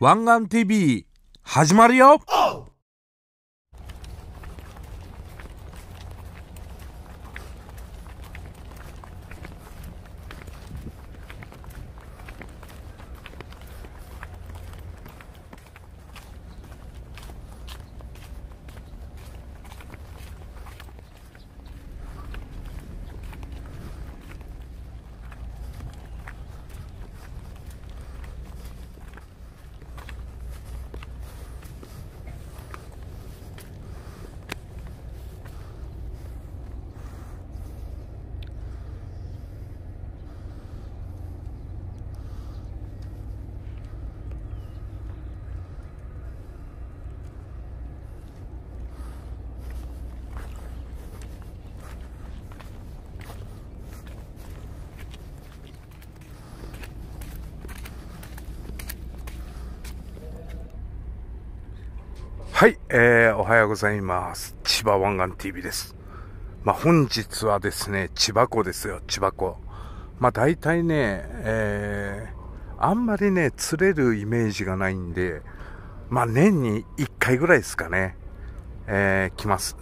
湾岸 TV 始まるよはい、えー、おはようございます。千葉湾岸 TV です。まあ、本日はですね、千葉湖ですよ、千葉湖。まあ、大体ね、えー、あんまりね、釣れるイメージがないんで、まあ、年に1回ぐらいですかね、えー、来ます。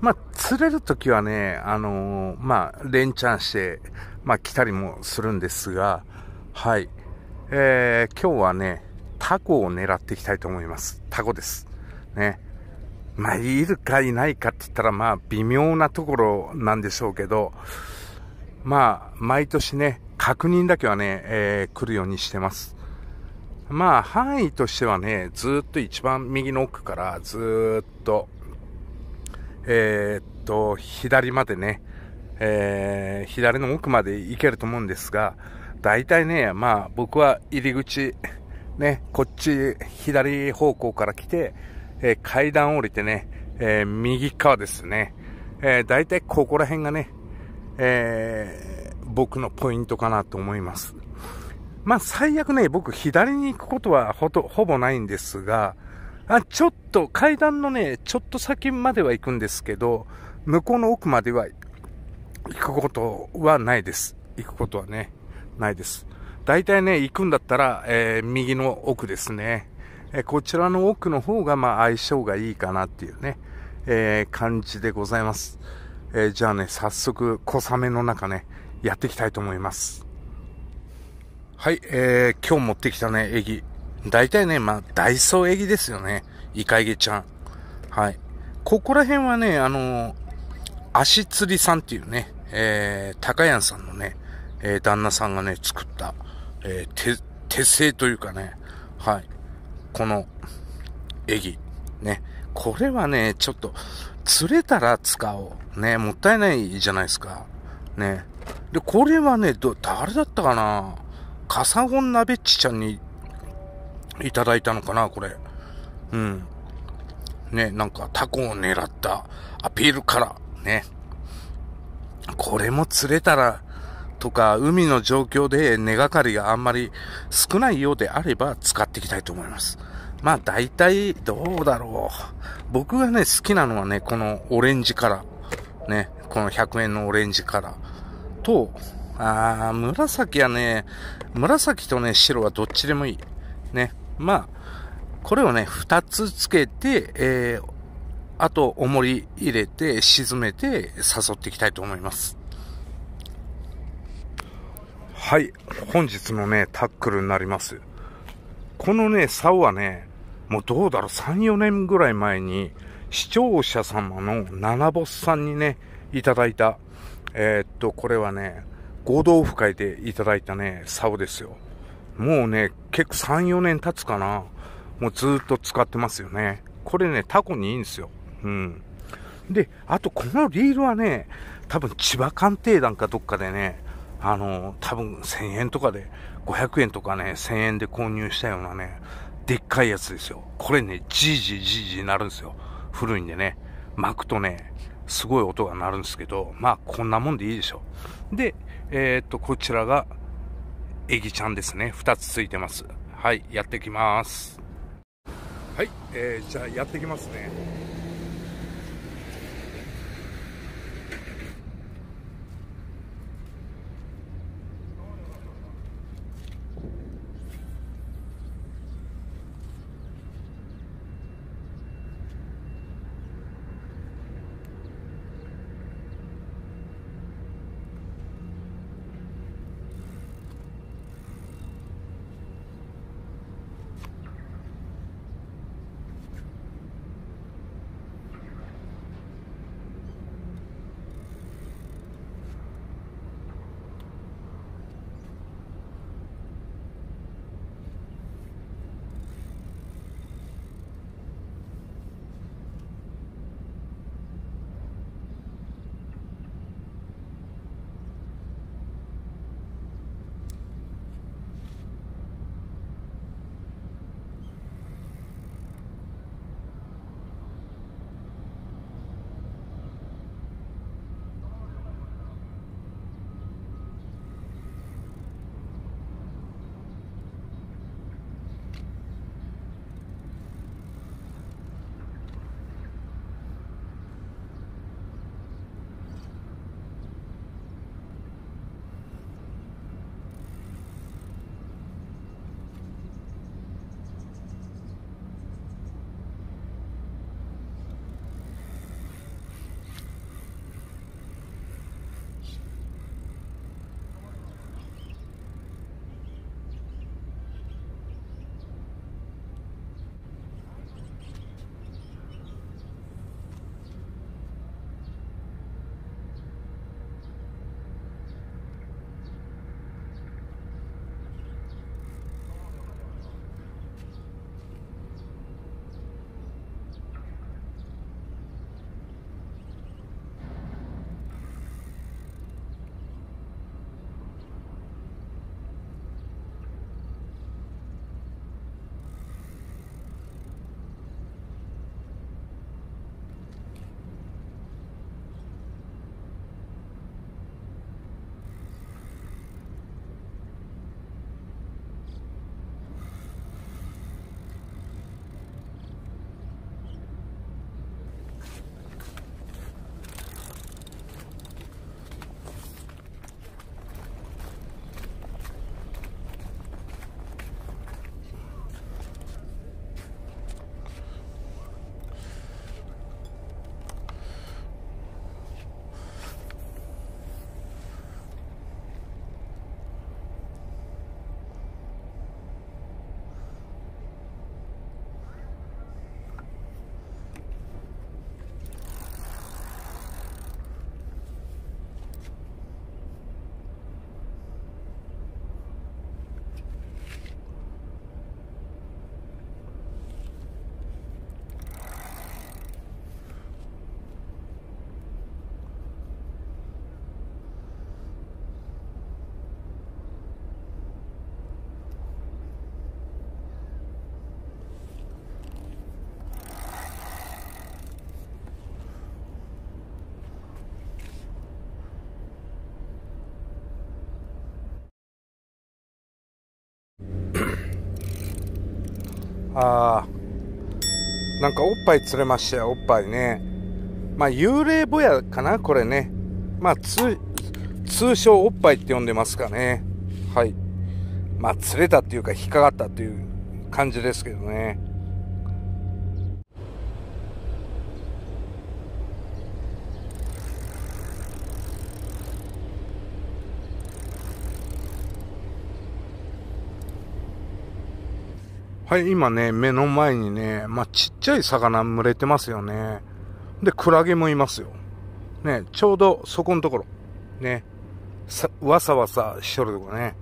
まあ、釣れるときはね、あのー、まあ、連チャンして、まあ、来たりもするんですが、はい、えー、今日はね、タコを狙っていきたいと思います。タコです。ね。まあ、いるかいないかって言ったら、まあ、微妙なところなんでしょうけど、まあ、毎年ね、確認だけはね、えー、来るようにしてます。まあ、範囲としてはね、ずっと一番右の奥からずっと、えー、っと、左までね、えー、左の奥まで行けると思うんですが、大体ね、まあ僕は入り口、ね、こっち左方向から来て、えー、階段降りてね、えー、右側ですね。えー、大体ここら辺がね、えー、僕のポイントかなと思います。まあ、最悪ね、僕左に行くことはほと、ほぼないんですが、あ、ちょっと階段のね、ちょっと先までは行くんですけど、向こうの奥までは行くことはないです。行くことはね、ないです。大体ね、行くんだったら、えー、右の奥ですね。えこちらの奥の方がまあ相性がいいかなっていうね、えー、感じでございます。えー、じゃあね、早速小雨の中ね、やっていきたいと思います。はい、えー、今日持ってきたね、エギ。大体ね、まあ、ダイソーエギですよね。イカエギちゃん。はい。ここら辺はね、あのー、足釣りさんっていうね、えー、高谷さんのね、えー、旦那さんがね、作った、えー、手、手製というかね、はい。この、エギ。ね。これはね、ちょっと、釣れたら使おう。ね、もったいないじゃないですか。ね。で、これはね、ど、誰だったかなカサゴンナベッチちゃんにいただいたのかな、これ。うん。ね、なんかタコを狙ったアピールから、ね。これも釣れたらとか海の状況で根がかりがあんまり少ないようであれば使っていきたいと思います。まあ大体どうだろう。僕がね、好きなのはね、このオレンジカラー。ね、この100円のオレンジカラーと、あー、紫はね、紫とね、白はどっちでもいい。ね、まあ、これをね、2つつけて、えー、あと、重り入れて、沈めて、誘っていきたいと思います。はい。本日のね、タックルになります。このね、竿はね、もうどうだろう、3、4年ぐらい前に、視聴者様の七ボスさんにね、いただいた、えー、っと、これはね、合同オフ会でいただいたね、竿ですよ。もうね、結構3、4年経つかな。もうずっと使ってますよね。これね、タコにいいんですよ。うん。で、あとこのリールはね、多分千葉鑑定団かどっかでね、あの、多分1000円とかで、500円とかね、1000円で購入したようなね、でっかいやつですよ。これね、じいじいじいじなるんですよ。古いんでね、巻くとね、すごい音が鳴るんですけど、まあこんなもんでいいでしょう。で、えー、っと、こちらが、エギちゃんですね。2つついてます。はい、やってきます。はい、えー、じゃあやってきますね。あなんかおっぱい釣れましたよおっぱいねまあ幽霊ボ屋かなこれねまあ通称おっぱいって呼んでますかねはいまあ釣れたっていうか引っかかったっていう感じですけどねはい、今ね、目の前にね、まあ、ちっちゃい魚群れてますよね。で、クラゲもいますよ。ね、ちょうどそこのところ、ね、さ、わさわさしとるとこね。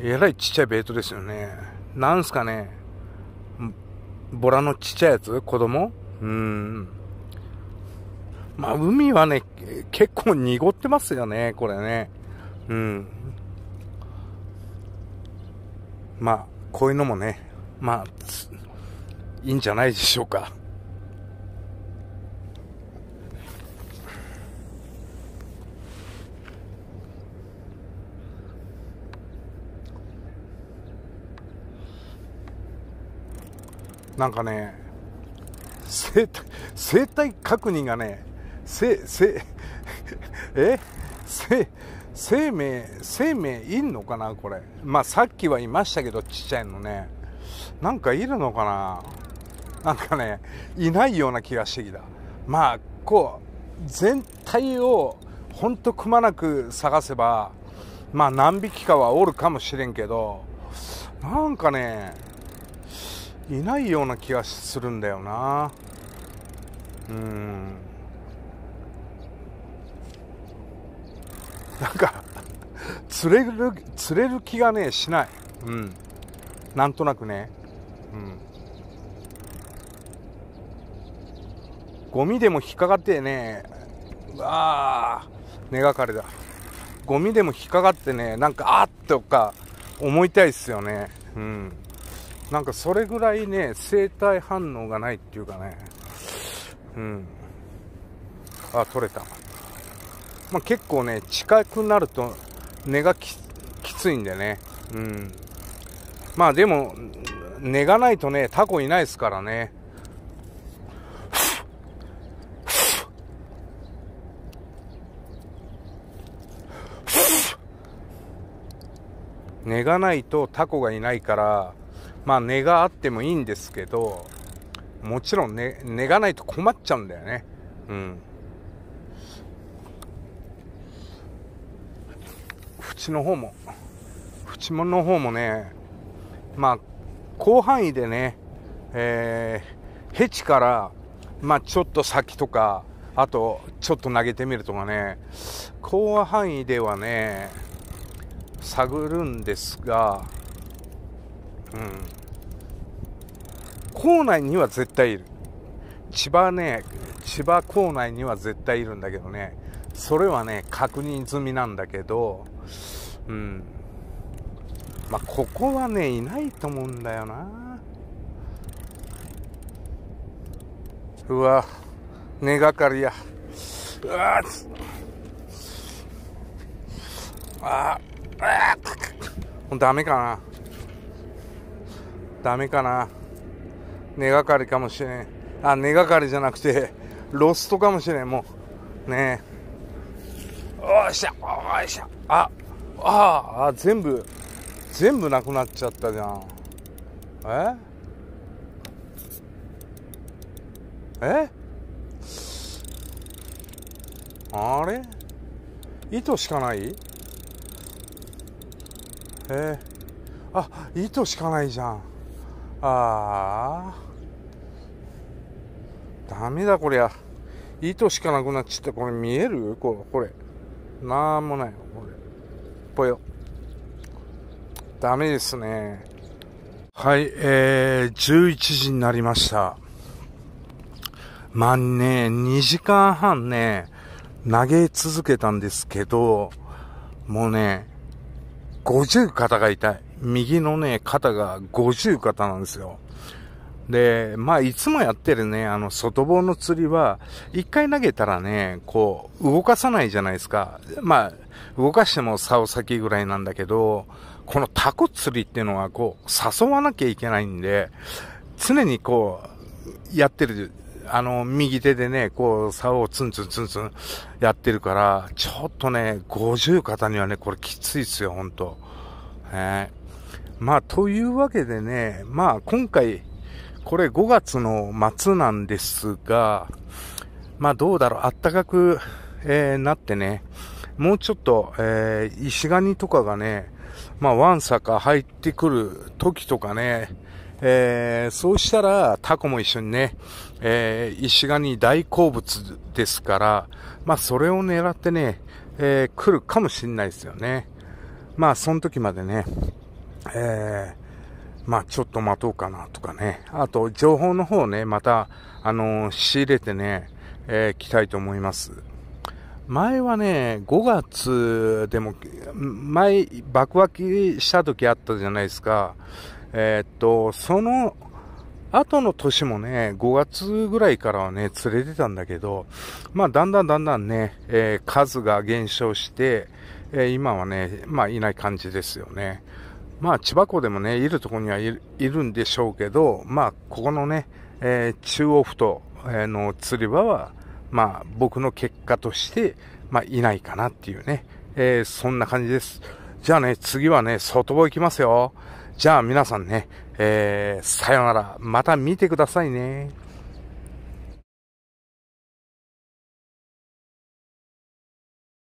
えらいちっちゃいベイトですよね。なんすかね、ボラのちっちゃいやつ子供うん。まあ、海はね、結構濁ってますよね、これね。うん。まあ、こういうのもね、まあ、いいんじゃないでしょうか。なんかね、生体、生体確認がね、生、生、え生、生命、生命いんのかなこれ。まあさっきは言いましたけど、ちっちゃいのね。なんかいるのかななんかね、いないような気がしてきた。まあ、こう、全体をほんとくまなく探せば、まあ何匹かはおるかもしれんけど、なんかね、いないような気がするんだよな。うん。なんか、釣れる、釣れる気がね、しない。うん。なんとなくね。うんゴミでも引っかかってねわあ根がかりだゴミでも引っかかってねなんかあっとか思いたいっすよねうんなんかそれぐらいね生体反応がないっていうかねうんあ取れた、まあ、結構ね近くなると根がきついんでねうんまあでも寝がないとね、タコいないですからね。寝がないとタコがいないから、まあ寝があってもいいんですけど、もちろん寝、寝がないと困っちゃうんだよね。うん。縁の方も、縁の方もね、まあ広範囲でね、えー、ヘチから、まあ、ちょっと先とか、あと、ちょっと投げてみるとかね、広範囲ではね、探るんですが、うん。校内には絶対いる。千葉ね、千葉校内には絶対いるんだけどね、それはね、確認済みなんだけど、うん、まあ、ここはね、いないと思うんだよな。うわ、根がかりや。うわああもうダメかな。ダメかな。根がかりかもしれん。あ、根がかりじゃなくて、ロストかもしれん、もう。ねえ。おいしゃ、おいしゃ。あ、ああ、全部。全部なくなっちゃったじゃんええあれ糸しかないえー、あ糸しかないじゃんあーダメだこりゃ糸しかなくなっちゃったこれ見えるこれこれなんもないこれぽよダメですね。はい、えー、11時になりました。まあね、2時間半ね、投げ続けたんですけど、もうね、50肩が痛い。右のね、肩が50肩なんですよ。で、まあ、いつもやってるね、あの、外棒の釣りは、一回投げたらね、こう、動かさないじゃないですか。まあ、動かしても竿先ぐらいなんだけど、このタコ釣りっていうのはこう、誘わなきゃいけないんで、常にこう、やってる、あの、右手でね、こう、竿をツンツンツンツンやってるから、ちょっとね、50肩にはね、これきついっすよ、ほんと。えー、まあ、というわけでね、まあ、今回、これ5月の末なんですが、まあ、どうだろう、あったかく、えー、なってね、もうちょっと、えー、石ガニとかがね、まあ、ワンサか入ってくる時とかね、えー、そうしたらタコも一緒にね、えー、石ガニ大好物ですから、まあ、それを狙ってね、えー、来るかもしんないですよね。まあ、その時までね、えー、まあ、ちょっと待とうかなとかね。あと、情報の方ね、また、あのー、仕入れてね、えー、来たいと思います。前はね、5月でも、前、爆破した時あったじゃないですか。えー、っと、その後の年もね、5月ぐらいからはね、連れてたんだけど、まあ、だんだんだんだんね、えー、数が減少して、えー、今はね、まあ、いない感じですよね。まあ、千葉港でもね、いるとこにはいるんでしょうけど、まあ、ここのね、え中央ふとの釣り場は、まあ、僕の結果として、まあ、いないかなっていうね、えー、そんな感じです。じゃあね、次はね、外棒行きますよ。じゃあ皆さんね、えー、さよなら。また見てくださいね。